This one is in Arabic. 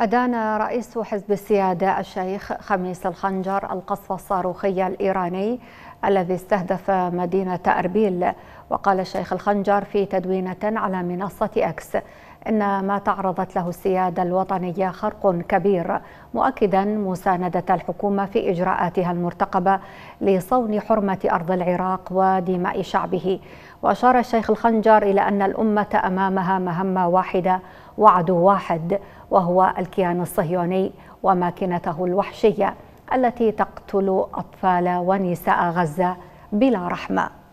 أدان رئيس حزب السيادة الشيخ خميس الخنجر القصف الصاروخي الإيراني الذي استهدف مدينة أربيل وقال الشيخ الخنجر في تدوينة على منصة أكس إن ما تعرضت له السيادة الوطنية خرق كبير مؤكدا مساندة الحكومة في إجراءاتها المرتقبة لصون حرمة أرض العراق ودماء شعبه وأشار الشيخ الخنجر إلى أن الأمة أمامها مهمة واحدة وعدو واحد وهو الكيان الصهيوني وماكنته الوحشيه التي تقتل اطفال ونساء غزه بلا رحمه